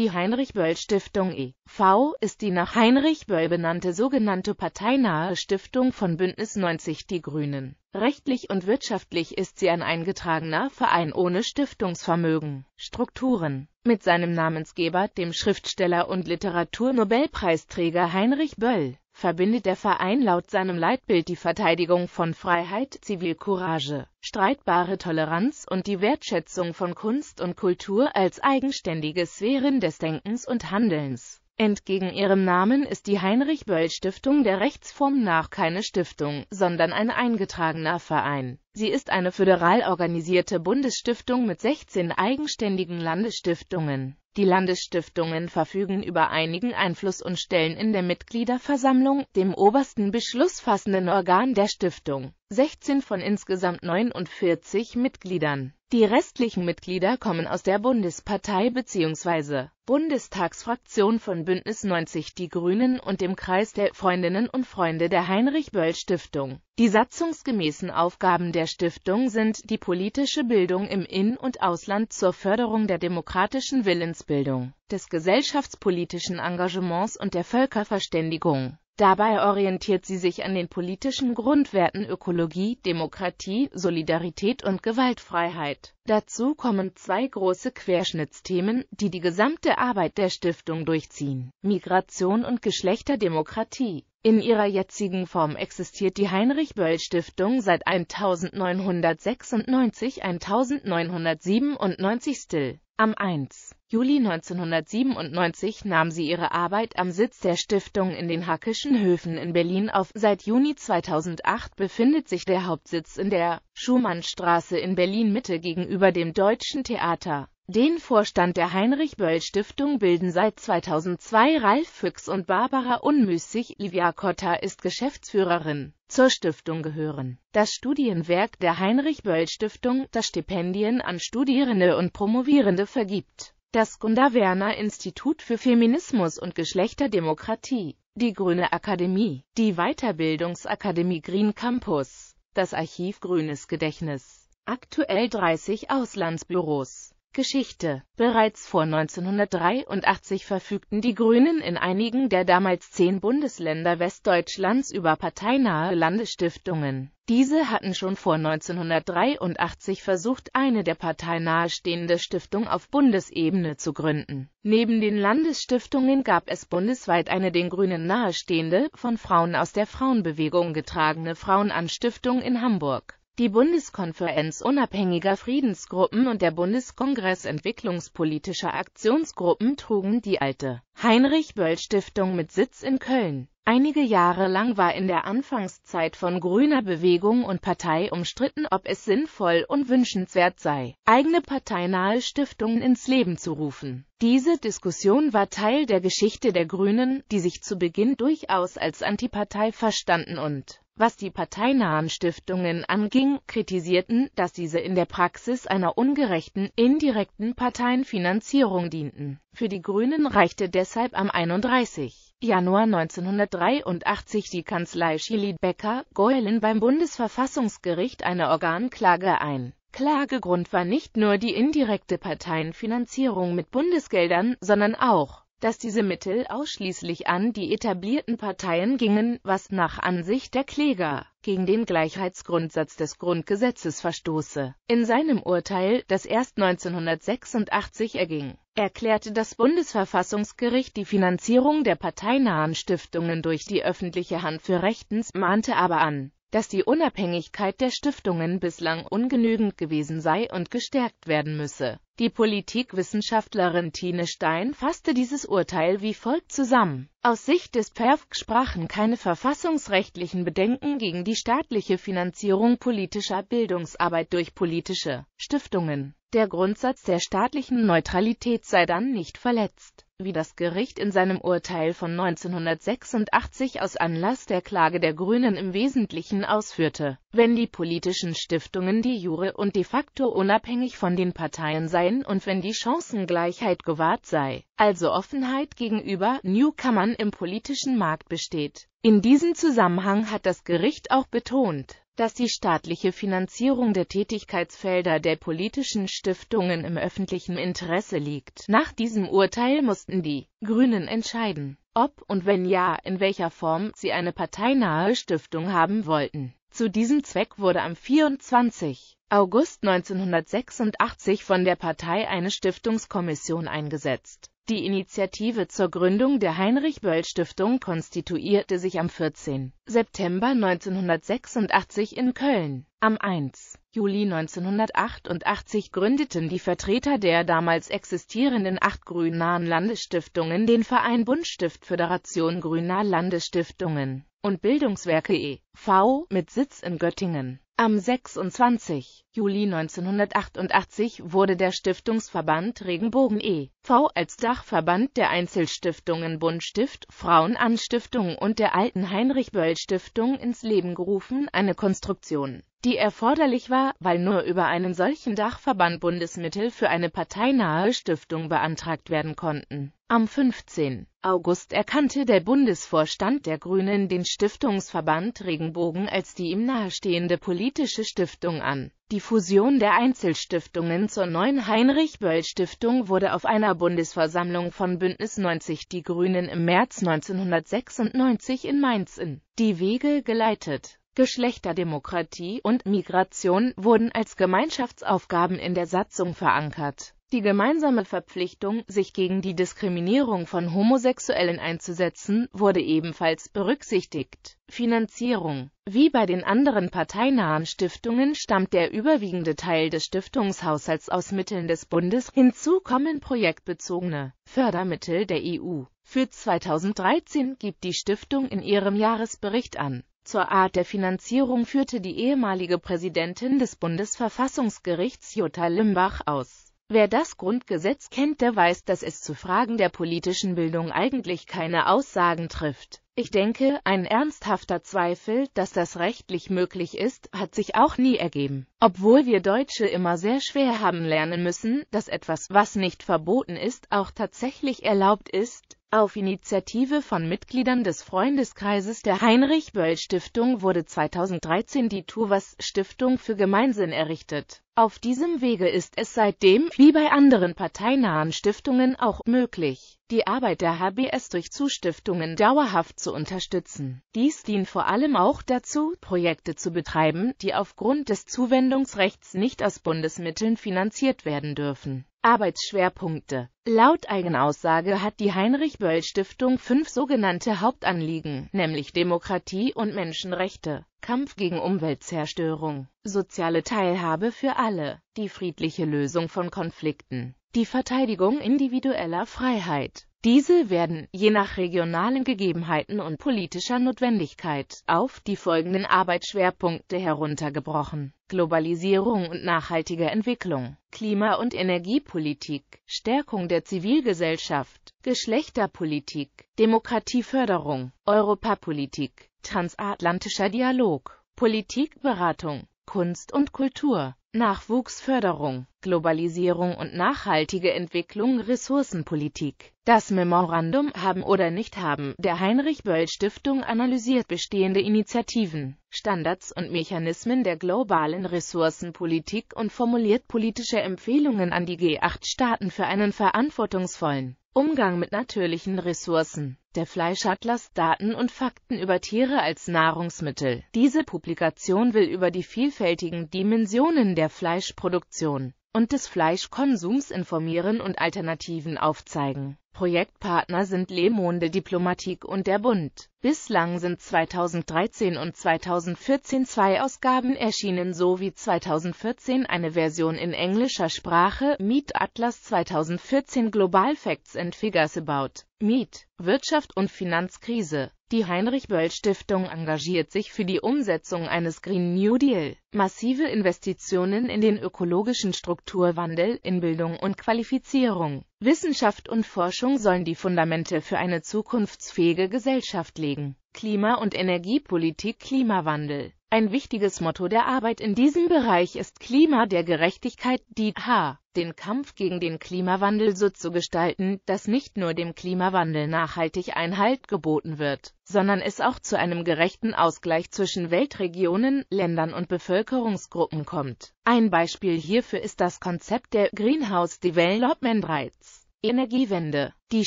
Die Heinrich-Böll-Stiftung e.V. ist die nach Heinrich Böll benannte sogenannte parteinahe Stiftung von Bündnis 90 Die Grünen. Rechtlich und wirtschaftlich ist sie ein eingetragener Verein ohne Stiftungsvermögen, Strukturen. Mit seinem Namensgeber, dem Schriftsteller und Literaturnobelpreisträger Heinrich Böll, verbindet der Verein laut seinem Leitbild die Verteidigung von Freiheit, Zivilcourage, streitbare Toleranz und die Wertschätzung von Kunst und Kultur als eigenständige Sphären des Denkens und Handelns. Entgegen ihrem Namen ist die Heinrich-Böll-Stiftung der Rechtsform nach keine Stiftung, sondern ein eingetragener Verein. Sie ist eine föderal organisierte Bundesstiftung mit 16 eigenständigen Landesstiftungen. Die Landesstiftungen verfügen über einigen Einfluss und stellen in der Mitgliederversammlung, dem obersten beschlussfassenden Organ der Stiftung, 16 von insgesamt 49 Mitgliedern die restlichen Mitglieder kommen aus der Bundespartei bzw. Bundestagsfraktion von Bündnis 90 Die Grünen und dem Kreis der Freundinnen und Freunde der Heinrich-Böll-Stiftung. Die satzungsgemäßen Aufgaben der Stiftung sind die politische Bildung im In- und Ausland zur Förderung der demokratischen Willensbildung, des gesellschaftspolitischen Engagements und der Völkerverständigung. Dabei orientiert sie sich an den politischen Grundwerten Ökologie, Demokratie, Solidarität und Gewaltfreiheit. Dazu kommen zwei große Querschnittsthemen, die die gesamte Arbeit der Stiftung durchziehen. Migration und Geschlechterdemokratie. In ihrer jetzigen Form existiert die Heinrich-Böll-Stiftung seit 1996-1997 still. Am 1. Juli 1997 nahm sie ihre Arbeit am Sitz der Stiftung in den Hackischen Höfen in Berlin auf. Seit Juni 2008 befindet sich der Hauptsitz in der Schumannstraße in Berlin-Mitte gegenüber dem Deutschen Theater. Den Vorstand der Heinrich-Böll-Stiftung bilden seit 2002 Ralf Füchs und Barbara Unmüßig. Livia Cotta ist Geschäftsführerin. Zur Stiftung gehören das Studienwerk der Heinrich-Böll-Stiftung, das Stipendien an Studierende und Promovierende vergibt das werner Institut für Feminismus und Geschlechterdemokratie, die Grüne Akademie, die Weiterbildungsakademie Green Campus, das Archiv Grünes Gedächtnis, aktuell 30 Auslandsbüros Geschichte. Bereits vor 1983 verfügten die Grünen in einigen der damals zehn Bundesländer Westdeutschlands über parteinahe Landesstiftungen. Diese hatten schon vor 1983 versucht, eine der parteinahe stehende Stiftung auf Bundesebene zu gründen. Neben den Landesstiftungen gab es bundesweit eine den Grünen nahestehende, von Frauen aus der Frauenbewegung getragene Frauenanstiftung in Hamburg. Die Bundeskonferenz unabhängiger Friedensgruppen und der Bundeskongress entwicklungspolitischer Aktionsgruppen trugen die alte Heinrich-Böll-Stiftung mit Sitz in Köln. Einige Jahre lang war in der Anfangszeit von grüner Bewegung und Partei umstritten, ob es sinnvoll und wünschenswert sei, eigene parteinahe Stiftungen ins Leben zu rufen. Diese Diskussion war Teil der Geschichte der Grünen, die sich zu Beginn durchaus als Antipartei verstanden und was die parteinahen Stiftungen anging, kritisierten, dass diese in der Praxis einer ungerechten, indirekten Parteienfinanzierung dienten. Für die Grünen reichte deshalb am 31. Januar 1983 die Kanzlei Schili Becker Goelin beim Bundesverfassungsgericht eine Organklage ein. Klagegrund war nicht nur die indirekte Parteienfinanzierung mit Bundesgeldern, sondern auch dass diese Mittel ausschließlich an die etablierten Parteien gingen, was nach Ansicht der Kläger gegen den Gleichheitsgrundsatz des Grundgesetzes verstoße. In seinem Urteil, das erst 1986 erging, erklärte das Bundesverfassungsgericht die Finanzierung der parteinahen Stiftungen durch die öffentliche Hand für rechtens, mahnte aber an dass die Unabhängigkeit der Stiftungen bislang ungenügend gewesen sei und gestärkt werden müsse. Die Politikwissenschaftlerin Tine Stein fasste dieses Urteil wie folgt zusammen. Aus Sicht des PERFG sprachen keine verfassungsrechtlichen Bedenken gegen die staatliche Finanzierung politischer Bildungsarbeit durch politische Stiftungen. Der Grundsatz der staatlichen Neutralität sei dann nicht verletzt. Wie das Gericht in seinem Urteil von 1986 aus Anlass der Klage der Grünen im Wesentlichen ausführte, wenn die politischen Stiftungen die jure und de facto unabhängig von den Parteien seien und wenn die Chancengleichheit gewahrt sei, also Offenheit gegenüber Newcomern im politischen Markt besteht. In diesem Zusammenhang hat das Gericht auch betont dass die staatliche Finanzierung der Tätigkeitsfelder der politischen Stiftungen im öffentlichen Interesse liegt. Nach diesem Urteil mussten die Grünen entscheiden, ob und wenn ja, in welcher Form sie eine parteinahe Stiftung haben wollten. Zu diesem Zweck wurde am 24. August 1986 von der Partei eine Stiftungskommission eingesetzt die Initiative zur Gründung der Heinrich-Böll-Stiftung konstituierte sich am 14. September 1986 in Köln. Am 1. Juli 1988 gründeten die Vertreter der damals existierenden acht grünen Landesstiftungen den Verein Bundstift Föderation Grüner Landesstiftungen und Bildungswerke e.V. mit Sitz in Göttingen. Am 26. Juli 1988 wurde der Stiftungsverband Regenbogen e.V. als Dachverband der Einzelstiftungen Bundstift, Frauenanstiftung und der Alten Heinrich-Böll-Stiftung ins Leben gerufen, eine Konstruktion, die erforderlich war, weil nur über einen solchen Dachverband Bundesmittel für eine parteinahe Stiftung beantragt werden konnten am 15. August erkannte der Bundesvorstand der Grünen den Stiftungsverband Regenbogen als die ihm nahestehende politische Stiftung an. Die Fusion der Einzelstiftungen zur neuen Heinrich-Böll-Stiftung wurde auf einer Bundesversammlung von Bündnis 90 Die Grünen im März 1996 in Mainz in die Wege geleitet. Geschlechterdemokratie und Migration wurden als Gemeinschaftsaufgaben in der Satzung verankert. Die gemeinsame Verpflichtung, sich gegen die Diskriminierung von Homosexuellen einzusetzen, wurde ebenfalls berücksichtigt. Finanzierung Wie bei den anderen parteinahen Stiftungen stammt der überwiegende Teil des Stiftungshaushalts aus Mitteln des Bundes, hinzu kommen projektbezogene Fördermittel der EU. Für 2013 gibt die Stiftung in ihrem Jahresbericht an, zur Art der Finanzierung führte die ehemalige Präsidentin des Bundesverfassungsgerichts Jutta Limbach aus Wer das Grundgesetz kennt, der weiß, dass es zu Fragen der politischen Bildung eigentlich keine Aussagen trifft. Ich denke, ein ernsthafter Zweifel, dass das rechtlich möglich ist, hat sich auch nie ergeben. Obwohl wir Deutsche immer sehr schwer haben lernen müssen, dass etwas, was nicht verboten ist, auch tatsächlich erlaubt ist, auf Initiative von Mitgliedern des Freundeskreises der Heinrich-Böll-Stiftung wurde 2013 die tuvas Stiftung für Gemeinsinn errichtet. Auf diesem Wege ist es seitdem, wie bei anderen parteinahen Stiftungen auch, möglich, die Arbeit der HBS durch Zustiftungen dauerhaft zu unterstützen. Dies dient vor allem auch dazu, Projekte zu betreiben, die aufgrund des Zuwendungsrechts nicht aus Bundesmitteln finanziert werden dürfen. Arbeitsschwerpunkte Laut Eigenaussage hat die Heinrich-Böll-Stiftung fünf sogenannte Hauptanliegen, nämlich Demokratie und Menschenrechte, Kampf gegen Umweltzerstörung, soziale Teilhabe für alle, die friedliche Lösung von Konflikten, die Verteidigung individueller Freiheit. Diese werden, je nach regionalen Gegebenheiten und politischer Notwendigkeit, auf die folgenden Arbeitsschwerpunkte heruntergebrochen. Globalisierung und nachhaltige Entwicklung, Klima- und Energiepolitik, Stärkung der Zivilgesellschaft, Geschlechterpolitik, Demokratieförderung, Europapolitik, transatlantischer Dialog, Politikberatung, Kunst und Kultur, Nachwuchsförderung, Globalisierung und nachhaltige Entwicklung, Ressourcenpolitik. Das Memorandum haben oder nicht haben der Heinrich-Böll-Stiftung analysiert bestehende Initiativen, Standards und Mechanismen der globalen Ressourcenpolitik und formuliert politische Empfehlungen an die G8-Staaten für einen verantwortungsvollen Umgang mit natürlichen Ressourcen. Der Fleischatlas Daten und Fakten über Tiere als Nahrungsmittel. Diese Publikation will über die vielfältigen Dimensionen der Fleischproduktion und des Fleischkonsums informieren und Alternativen aufzeigen. Projektpartner sind Le Monde Diplomatique und der Bund. Bislang sind 2013 und 2014 zwei Ausgaben erschienen sowie 2014 eine Version in englischer Sprache, Meet Atlas 2014 Global Facts and Figures About Miet, Wirtschaft und Finanzkrise. Die Heinrich-Böll-Stiftung engagiert sich für die Umsetzung eines Green New Deal. Massive Investitionen in den ökologischen Strukturwandel in Bildung und Qualifizierung, Wissenschaft und Forschung sollen die Fundamente für eine zukunftsfähige Gesellschaft legen. Klima- und Energiepolitik Klimawandel. Ein wichtiges Motto der Arbeit in diesem Bereich ist Klima der Gerechtigkeit, die H den Kampf gegen den Klimawandel so zu gestalten, dass nicht nur dem Klimawandel nachhaltig Einhalt geboten wird, sondern es auch zu einem gerechten Ausgleich zwischen Weltregionen, Ländern und Bevölkerungsgruppen kommt. Ein Beispiel hierfür ist das Konzept der Greenhouse Development Rights. Energiewende. Die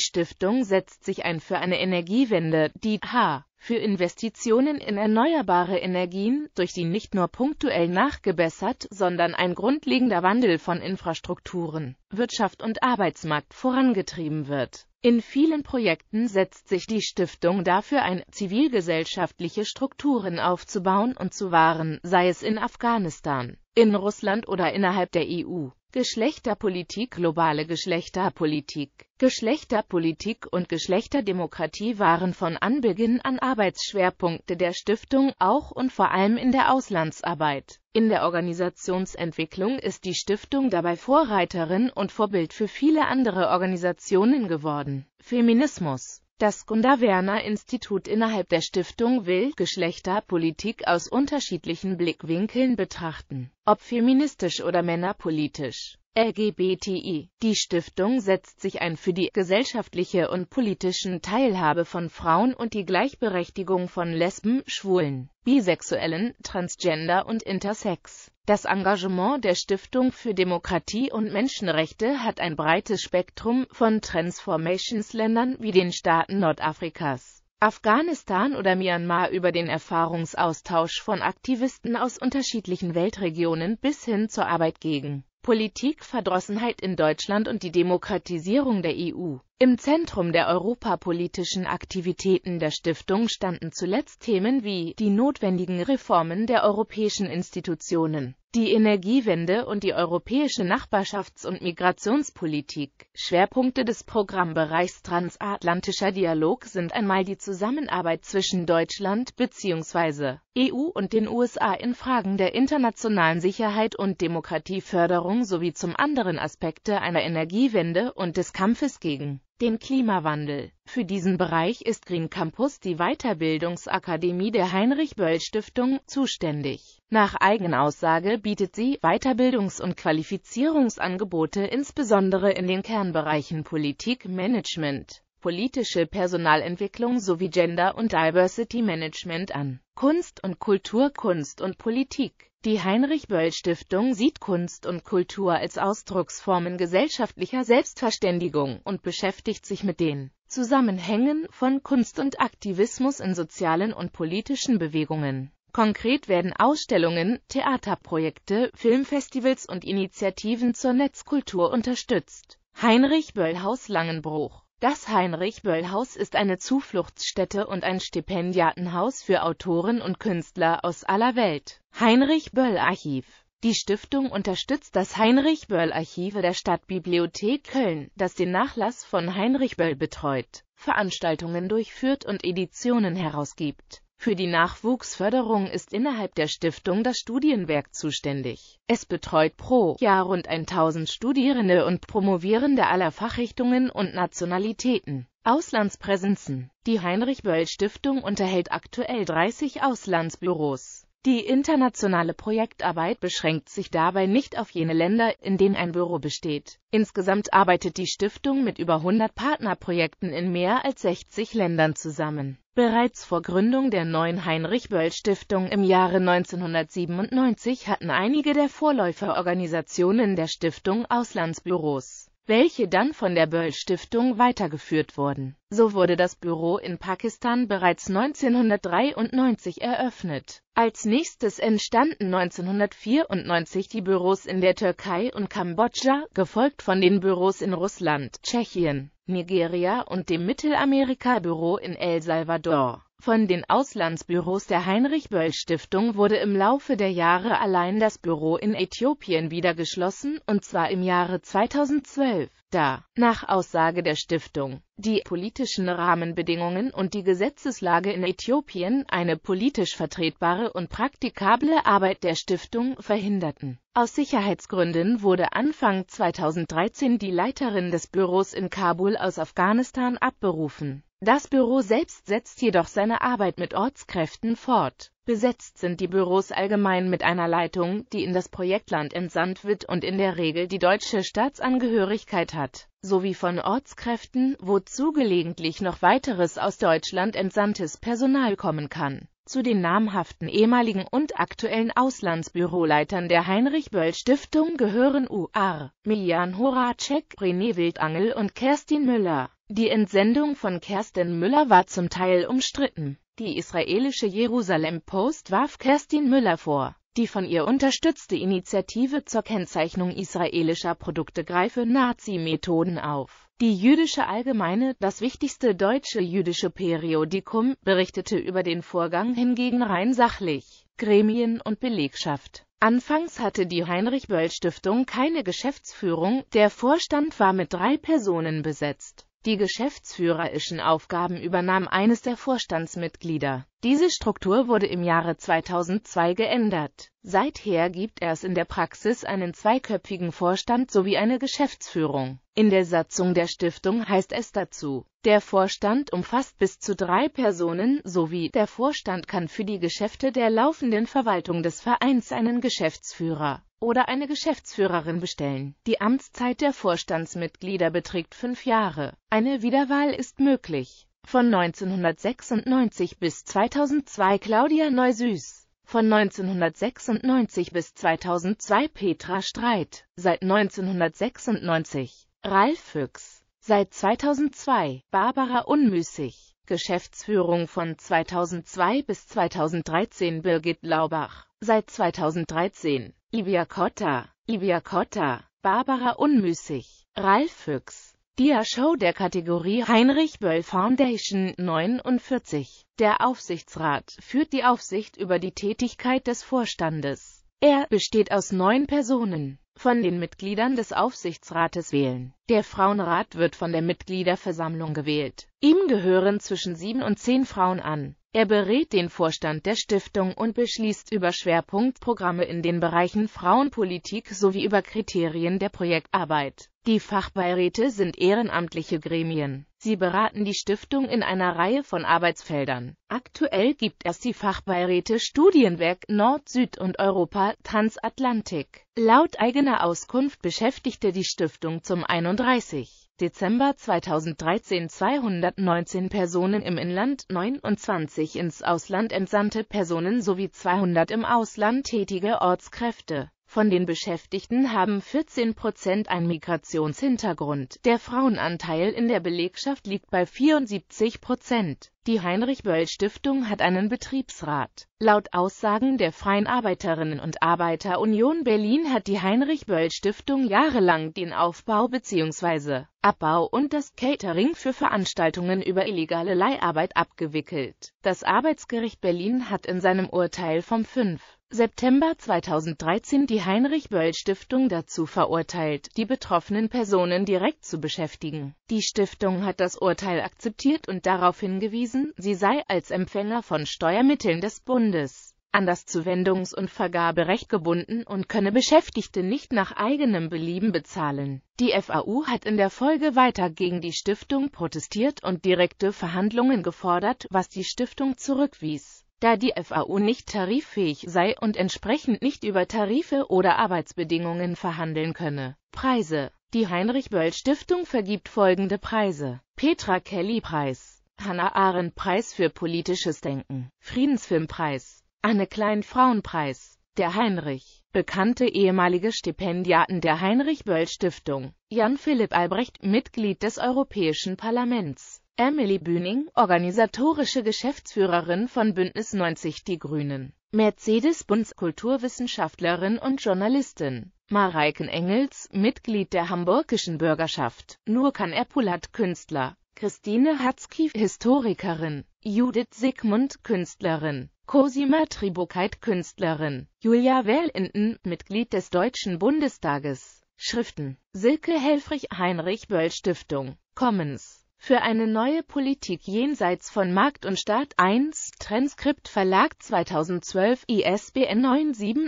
Stiftung setzt sich ein für eine Energiewende, die H für Investitionen in erneuerbare Energien, durch die nicht nur punktuell nachgebessert, sondern ein grundlegender Wandel von Infrastrukturen, Wirtschaft und Arbeitsmarkt vorangetrieben wird. In vielen Projekten setzt sich die Stiftung dafür ein, zivilgesellschaftliche Strukturen aufzubauen und zu wahren, sei es in Afghanistan, in Russland oder innerhalb der EU. Geschlechterpolitik Globale Geschlechterpolitik Geschlechterpolitik und Geschlechterdemokratie waren von Anbeginn an Arbeitsschwerpunkte der Stiftung, auch und vor allem in der Auslandsarbeit. In der Organisationsentwicklung ist die Stiftung dabei Vorreiterin und Vorbild für viele andere Organisationen geworden. Feminismus das werner Institut innerhalb der Stiftung will Geschlechterpolitik aus unterschiedlichen Blickwinkeln betrachten, ob feministisch oder männerpolitisch. LGBTI. Die Stiftung setzt sich ein für die gesellschaftliche und politischen Teilhabe von Frauen und die Gleichberechtigung von Lesben, Schwulen, Bisexuellen, Transgender und Intersex. Das Engagement der Stiftung für Demokratie und Menschenrechte hat ein breites Spektrum von Transformationsländern wie den Staaten Nordafrikas, Afghanistan oder Myanmar über den Erfahrungsaustausch von Aktivisten aus unterschiedlichen Weltregionen bis hin zur Arbeit gegen Politikverdrossenheit in Deutschland und die Demokratisierung der EU. Im Zentrum der europapolitischen Aktivitäten der Stiftung standen zuletzt Themen wie die notwendigen Reformen der europäischen Institutionen, die Energiewende und die europäische Nachbarschafts- und Migrationspolitik. Schwerpunkte des Programmbereichs Transatlantischer Dialog sind einmal die Zusammenarbeit zwischen Deutschland bzw. EU und den USA in Fragen der internationalen Sicherheit und Demokratieförderung sowie zum anderen Aspekte einer Energiewende und des Kampfes gegen den Klimawandel. Für diesen Bereich ist Green Campus die Weiterbildungsakademie der Heinrich-Böll-Stiftung zuständig. Nach Eigenaussage bietet sie Weiterbildungs- und Qualifizierungsangebote insbesondere in den Kernbereichen Politik, Management, politische Personalentwicklung sowie Gender- und Diversity-Management an. Kunst und Kultur, Kunst und Politik die Heinrich-Böll-Stiftung sieht Kunst und Kultur als Ausdrucksformen gesellschaftlicher Selbstverständigung und beschäftigt sich mit den Zusammenhängen von Kunst und Aktivismus in sozialen und politischen Bewegungen. Konkret werden Ausstellungen, Theaterprojekte, Filmfestivals und Initiativen zur Netzkultur unterstützt. Heinrich Böll Haus Langenbruch das Heinrich-Böll-Haus ist eine Zufluchtsstätte und ein Stipendiatenhaus für Autoren und Künstler aus aller Welt. Heinrich-Böll-Archiv Die Stiftung unterstützt das Heinrich-Böll-Archive der Stadtbibliothek Köln, das den Nachlass von Heinrich Böll betreut, Veranstaltungen durchführt und Editionen herausgibt für die Nachwuchsförderung ist innerhalb der Stiftung das Studienwerk zuständig. Es betreut pro Jahr rund 1000 Studierende und Promovierende aller Fachrichtungen und Nationalitäten. Auslandspräsenzen Die Heinrich-Böll-Stiftung unterhält aktuell 30 Auslandsbüros. Die internationale Projektarbeit beschränkt sich dabei nicht auf jene Länder, in denen ein Büro besteht. Insgesamt arbeitet die Stiftung mit über 100 Partnerprojekten in mehr als 60 Ländern zusammen. Bereits vor Gründung der neuen Heinrich-Böll-Stiftung im Jahre 1997 hatten einige der Vorläuferorganisationen der Stiftung Auslandsbüros welche dann von der Böll-Stiftung weitergeführt wurden. So wurde das Büro in Pakistan bereits 1993 eröffnet. Als nächstes entstanden 1994 die Büros in der Türkei und Kambodscha, gefolgt von den Büros in Russland, Tschechien, Nigeria und dem Mittelamerika-Büro in El Salvador. Von den Auslandsbüros der Heinrich-Böll-Stiftung wurde im Laufe der Jahre allein das Büro in Äthiopien wieder geschlossen, und zwar im Jahre 2012, da, nach Aussage der Stiftung, die politischen Rahmenbedingungen und die Gesetzeslage in Äthiopien eine politisch vertretbare und praktikable Arbeit der Stiftung verhinderten. Aus Sicherheitsgründen wurde Anfang 2013 die Leiterin des Büros in Kabul aus Afghanistan abberufen. Das Büro selbst setzt jedoch seine Arbeit mit Ortskräften fort. Besetzt sind die Büros allgemein mit einer Leitung, die in das Projektland entsandt wird und in der Regel die deutsche Staatsangehörigkeit hat, sowie von Ortskräften, wozu gelegentlich noch weiteres aus Deutschland entsandtes Personal kommen kann. Zu den namhaften ehemaligen und aktuellen Auslandsbüroleitern der Heinrich-Böll-Stiftung gehören U.R. Miljan Horacek, René Wildangel und Kerstin Müller. Die Entsendung von Kerstin Müller war zum Teil umstritten. Die israelische Jerusalem Post warf Kerstin Müller vor, die von ihr unterstützte Initiative zur Kennzeichnung israelischer Produkte greife Nazi-Methoden auf. Die Jüdische Allgemeine, das wichtigste deutsche jüdische Periodikum, berichtete über den Vorgang hingegen rein sachlich, Gremien und Belegschaft. Anfangs hatte die Heinrich-Böll-Stiftung keine Geschäftsführung, der Vorstand war mit drei Personen besetzt. Die geschäftsführerischen Aufgaben übernahm eines der Vorstandsmitglieder. Diese Struktur wurde im Jahre 2002 geändert. Seither gibt es in der Praxis einen zweiköpfigen Vorstand sowie eine Geschäftsführung. In der Satzung der Stiftung heißt es dazu, der Vorstand umfasst bis zu drei Personen sowie der Vorstand kann für die Geschäfte der laufenden Verwaltung des Vereins einen Geschäftsführer oder eine Geschäftsführerin bestellen. Die Amtszeit der Vorstandsmitglieder beträgt fünf Jahre. Eine Wiederwahl ist möglich. Von 1996 bis 2002 Claudia Neusüß. Von 1996 bis 2002 Petra Streit. Seit 1996 Ralf Füchs. Seit 2002 Barbara Unmüßig. Geschäftsführung von 2002 bis 2013 Birgit Laubach. Seit 2013. Livia Cotta, Livia Cotta, Barbara Unmüßig, Ralf Fuchs, Dia Show der Kategorie Heinrich Böll Foundation 49. Der Aufsichtsrat führt die Aufsicht über die Tätigkeit des Vorstandes. Er besteht aus neun Personen. Von den Mitgliedern des Aufsichtsrates wählen. Der Frauenrat wird von der Mitgliederversammlung gewählt. Ihm gehören zwischen sieben und zehn Frauen an. Er berät den Vorstand der Stiftung und beschließt über Schwerpunktprogramme in den Bereichen Frauenpolitik sowie über Kriterien der Projektarbeit. Die Fachbeiräte sind ehrenamtliche Gremien. Sie beraten die Stiftung in einer Reihe von Arbeitsfeldern. Aktuell gibt es die Fachbeiräte Studienwerk Nord, Süd und Europa Transatlantik. Laut eigener Auskunft beschäftigte die Stiftung zum 31. Dezember 2013 219 Personen im Inland, 29 ins Ausland entsandte Personen sowie 200 im Ausland tätige Ortskräfte von den Beschäftigten haben 14 Prozent einen Migrationshintergrund. Der Frauenanteil in der Belegschaft liegt bei 74 Prozent. Die Heinrich-Böll-Stiftung hat einen Betriebsrat. Laut Aussagen der Freien Arbeiterinnen und Arbeiter Union Berlin hat die Heinrich-Böll-Stiftung jahrelang den Aufbau bzw. Abbau und das Catering für Veranstaltungen über illegale Leiharbeit abgewickelt. Das Arbeitsgericht Berlin hat in seinem Urteil vom 5. September 2013 die Heinrich-Böll-Stiftung dazu verurteilt, die betroffenen Personen direkt zu beschäftigen. Die Stiftung hat das Urteil akzeptiert und darauf hingewiesen, sie sei als Empfänger von Steuermitteln des Bundes an das Zuwendungs- und Vergaberecht gebunden und könne Beschäftigte nicht nach eigenem Belieben bezahlen. Die FAU hat in der Folge weiter gegen die Stiftung protestiert und direkte Verhandlungen gefordert, was die Stiftung zurückwies da die FAU nicht tariffähig sei und entsprechend nicht über Tarife oder Arbeitsbedingungen verhandeln könne. Preise Die Heinrich-Böll-Stiftung vergibt folgende Preise. Petra Kelly-Preis Hannah Arendt-Preis für politisches Denken Friedensfilmpreis Anne klein frauen preis Der Heinrich Bekannte ehemalige Stipendiaten der Heinrich-Böll-Stiftung Jan Philipp Albrecht Mitglied des Europäischen Parlaments Emily Bühning, organisatorische Geschäftsführerin von Bündnis 90 Die Grünen. mercedes bunds Kulturwissenschaftlerin und Journalistin. Mareiken Engels, Mitglied der Hamburgischen Bürgerschaft. Nurkan Erpulat, Künstler. Christine Hatzki, Historikerin. Judith Sigmund, Künstlerin. Cosima Tribokait, Künstlerin. Julia Wellenden, Mitglied des Deutschen Bundestages. Schriften. Silke Helfrich Heinrich Böll Stiftung. Commons für eine neue Politik jenseits von Markt und Staat 1, Transkript Verlag 2012, ISBN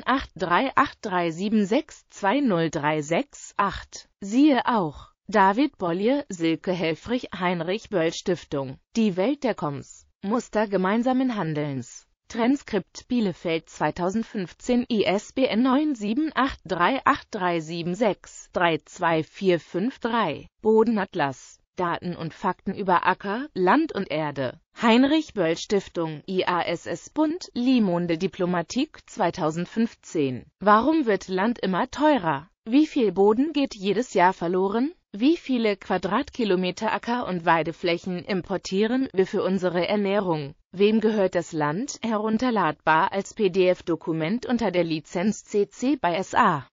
9783837620368. Siehe auch David Bollier, Silke Helfrich, Heinrich Böll Stiftung. Die Welt der Koms. Muster gemeinsamen Handelns. Transkript Bielefeld 2015 ISBN 978383763 32453 Bodenatlas Daten und Fakten über Acker, Land und Erde. Heinrich Böll Stiftung, IASS Bund, Limonde Diplomatik 2015. Warum wird Land immer teurer? Wie viel Boden geht jedes Jahr verloren? Wie viele Quadratkilometer Acker- und Weideflächen importieren wir für unsere Ernährung? Wem gehört das Land? Herunterladbar als PDF-Dokument unter der Lizenz CC by SA.